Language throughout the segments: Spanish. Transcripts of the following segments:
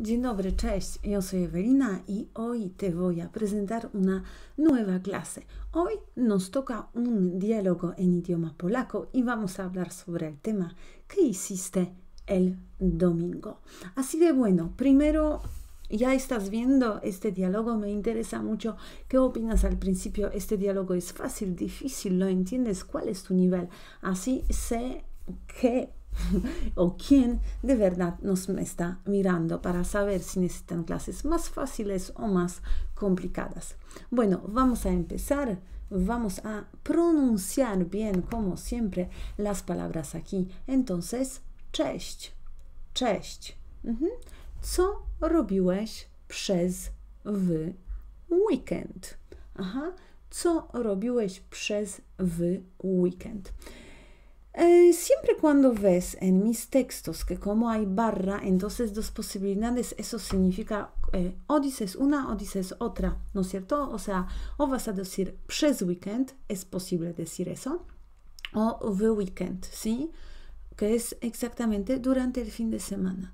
Dzień dobry, cześć. Yo soy Evelina y hoy te voy a presentar una nueva clase. Hoy nos toca un diálogo en idioma polaco y vamos a hablar sobre el tema que hiciste el domingo? Así que bueno, primero ya estás viendo este diálogo, me interesa mucho qué opinas al principio. Este diálogo es fácil, difícil, lo entiendes, cuál es tu nivel. Así sé que... o quién de verdad nos está mirando para saber si necesitan clases más fáciles o más complicadas. Bueno, vamos a empezar. Vamos a pronunciar bien, como siempre, las palabras aquí. Entonces, cześć, cześć. Mhm. Co robiłeś przez w weekend? Aha, co robiłeś przez w weekend? Eh, siempre cuando ves en mis textos que como hay barra, entonces dos posibilidades, eso significa eh, o dices una o dices otra, ¿no es cierto? O sea, o vas a decir przez weekend, es posible decir eso, o the weekend, ¿sí? Que es exactamente durante el fin de semana.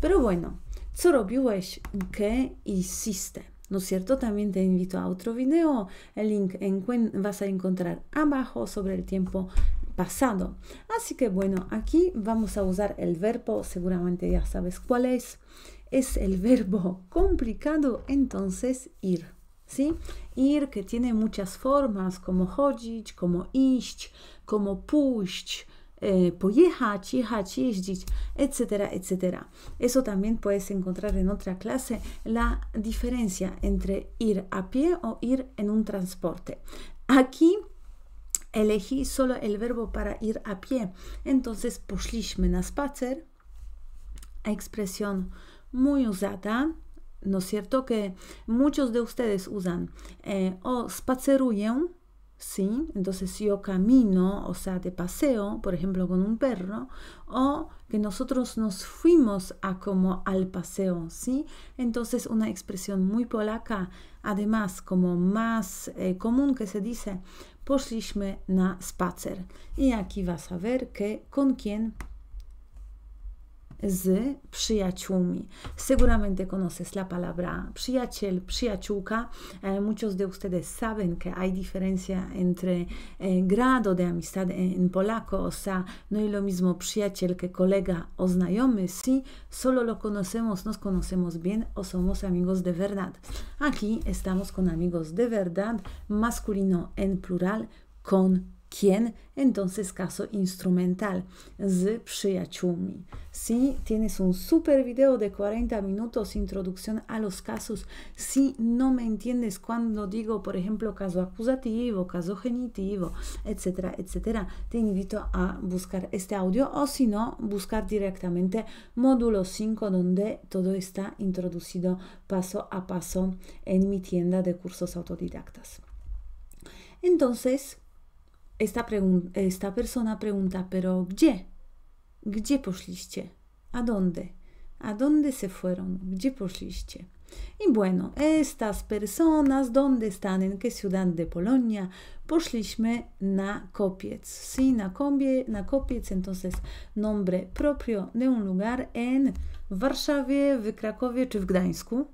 Pero bueno, co robiłeś, qué hiciste. ¿No es cierto? También te invito a otro video. El link vas a encontrar abajo sobre el tiempo pasado. Así que bueno, aquí vamos a usar el verbo, seguramente ya sabes cuál es. Es el verbo complicado, entonces ir. ¿Sí? Ir que tiene muchas formas, como chodzić, como iść, como push eh, pojechać, etcétera, etcétera. Eso también puedes encontrar en otra clase, la diferencia entre ir a pie o ir en un transporte. Aquí elegí solo el verbo para ir a pie. Entonces, poszliśmy na spacer. Expresión muy usada, ¿no es cierto? Que muchos de ustedes usan eh, o spaceruję, ¿sí? Entonces yo camino, o sea, de paseo, por ejemplo, con un perro, o que nosotros nos fuimos a como al paseo, ¿sí? Entonces una expresión muy polaca, además como más eh, común que se dice, poszliśmy na spacer. i jaki vas a konkien. z przyjaciółmi. Seguramente conoces la palabra przyjaciel, przyjaciółka. E, muchos de ustedes saben que hay diferencia entre e, grado de amistad en, polaco, o sea, no es lo mismo przyjaciel que colega o znajomy. Si solo lo conocemos, nos conocemos bien o somos amigos de verdad. Aquí estamos con amigos de verdad, masculino en plural, con ¿Quién? entonces caso instrumental, z przyjaciółmi. Si tienes un super video de 40 minutos, introducción a los casos, si no me entiendes cuando digo, por ejemplo, caso acusativo, caso genitivo, etcétera, etcétera, te invito a buscar este audio o si no, buscar directamente módulo 5 donde todo está introducido paso a paso en mi tienda de cursos autodidactas. Entonces, Esta, esta persona pregunta, pero gdzie? Gdzie poszliście? ¿A dónde? ¿A dónde se fueron? Gdzie poszliście? I bueno, estas personas, dónde están, en qué ciudad de Polonia, poszliśmy na kopiec. Sí, na, kombie, na kopiec, entonces nombre propio de un lugar en Warszawie, w Krakowie czy w Gdańsku.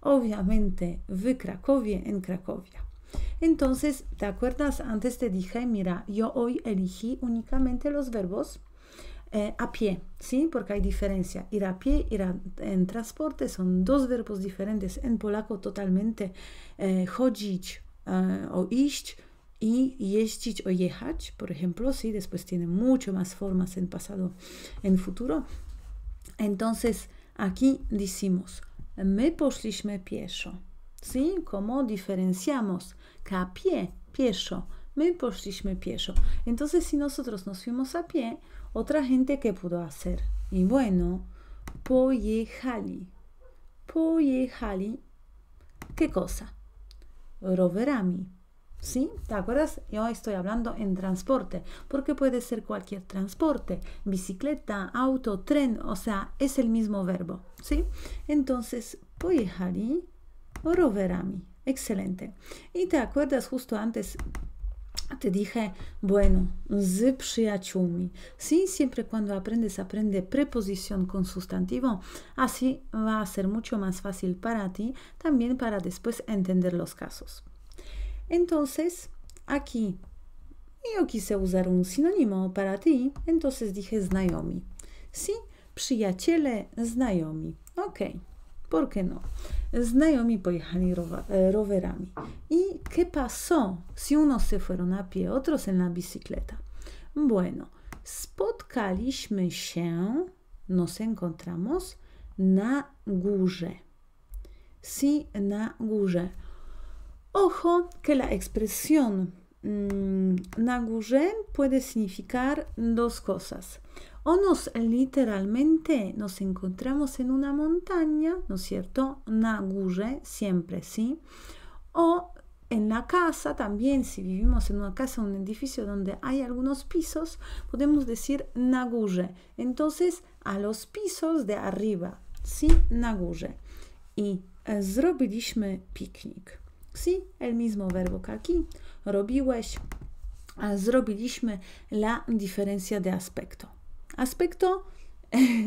Obviamente w Krakowie, en Krakowie. Entonces, ¿te acuerdas? Antes te dije, mira, yo hoy elegí únicamente los verbos eh, a pie, ¿sí? Porque hay diferencia. Ir a pie, ir en transporte son dos verbos diferentes. En polaco totalmente eh, chodzić eh, o iść y jeździć o jechać, por ejemplo, ¿sí? Después tiene mucho más formas en pasado, en futuro. Entonces, aquí decimos, my poszliśmy pieszo, ¿sí? ¿Cómo diferenciamos? a pie, Me pieso, Entonces, si nosotros nos fuimos a pie, otra gente, ¿qué pudo hacer? Y bueno, pojechali. Pojechali. ¿Qué cosa? Roverami. ¿Sí? ¿Te acuerdas? Yo estoy hablando en transporte, porque puede ser cualquier transporte, bicicleta, auto, tren, o sea, es el mismo verbo, ¿sí? Entonces, pojechali roverami. Excelente. ¿Y te acuerdas justo antes? Te dije, bueno, z przyjaciółmi. Sí, siempre cuando aprendes, aprende preposición con sustantivo. Así va a ser mucho más fácil para ti, también para después entender los casos. Entonces, aquí yo quise usar un sinónimo para ti, entonces dije znajomi. Sí, przyjaciele, znajomi. ok ¿Por qué no? Znajomi eh, ¿Y qué pasó? Si unos se fueron a pie, otros en la bicicleta. Bueno, spotkaliśmy się, nos encontramos na górze. Sí, na górze. Ojo que la expresión mm, na górze puede significar dos cosas o nos literalmente nos encontramos en una montaña, ¿no es cierto? Nagure siempre, ¿sí? O en la casa también, si vivimos en una casa, un edificio donde hay algunos pisos, podemos decir nagure. Entonces, a los pisos de arriba, ¿sí? Y, Y zrobiliśmy picnic. Sí, el mismo verbo que aquí. Robiłeś. Zrobiliśmy la diferencia de aspecto aspecto,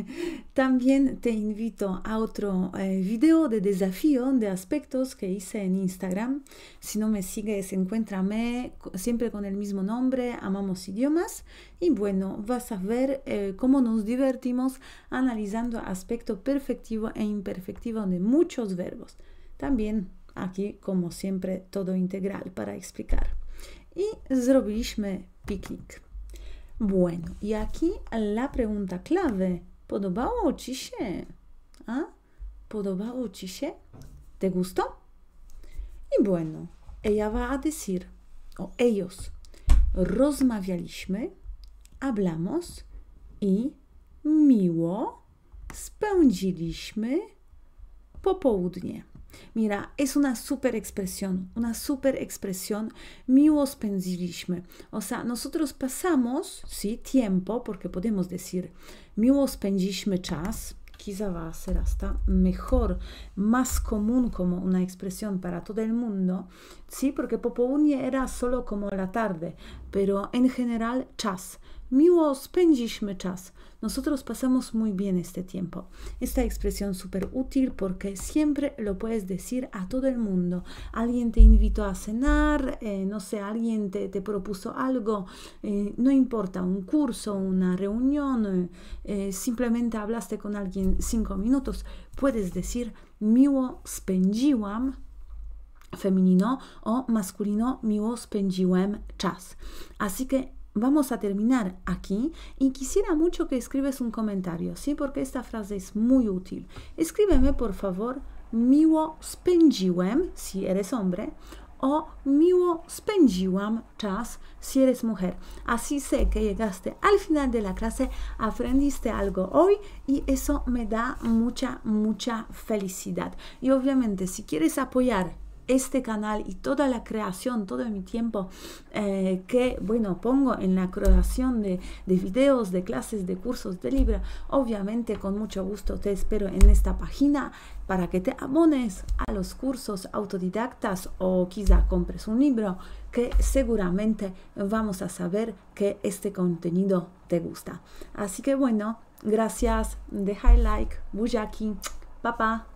también te invito a otro eh, video de desafío de aspectos que hice en Instagram. Si no me sigues, encuéntrame siempre con el mismo nombre, Amamos Idiomas. Y bueno, vas a ver eh, cómo nos divertimos analizando aspecto perfectivo e imperfectivo de muchos verbos. También aquí, como siempre, todo integral para explicar. Y zrobiliśmy piknik. Bueno, i y aquí la pregunta clave. ¿Podobało ci się? ¿a? ¿Podobało ci się? ¿Te gustó? Y bueno, ella va a decir, o ellos, rozmawialiśmy, hablamos i miło spędziliśmy popołudnie. Mira, es una super expresión, una super expresión. Miłos spędziliśmy. O sea, nosotros pasamos, sí, tiempo, porque podemos decir miło czas. Quizá va a ser hasta mejor, más común como una expresión para todo el mundo, sí, porque popołudnie era solo como la tarde, pero en general chas miło chas. Nosotros pasamos muy bien este tiempo. Esta expresión súper útil porque siempre lo puedes decir a todo el mundo. Alguien te invitó a cenar, eh, no sé, alguien te, te propuso algo, eh, no importa, un curso, una reunión, eh, simplemente hablaste con alguien cinco minutos, puedes decir miło spędziłam femenino o masculino miło spędziłem czas. Así que vamos a terminar aquí y quisiera mucho que escribes un comentario, ¿sí? Porque esta frase es muy útil. Escríbeme, por favor, miło spędziłem, si eres hombre, o miło spędziłam czas, si eres mujer. Así sé que llegaste al final de la clase, aprendiste algo hoy y eso me da mucha, mucha felicidad. Y obviamente, si quieres apoyar este canal y toda la creación, todo mi tiempo eh, que, bueno, pongo en la creación de, videos, de clases, de cursos de libros. obviamente con mucho gusto te espero en esta página para que te abones a los cursos autodidactas o quizá compres un libro que seguramente vamos a saber que este contenido te gusta. Así que bueno, gracias, deja el like, bujaki, papá.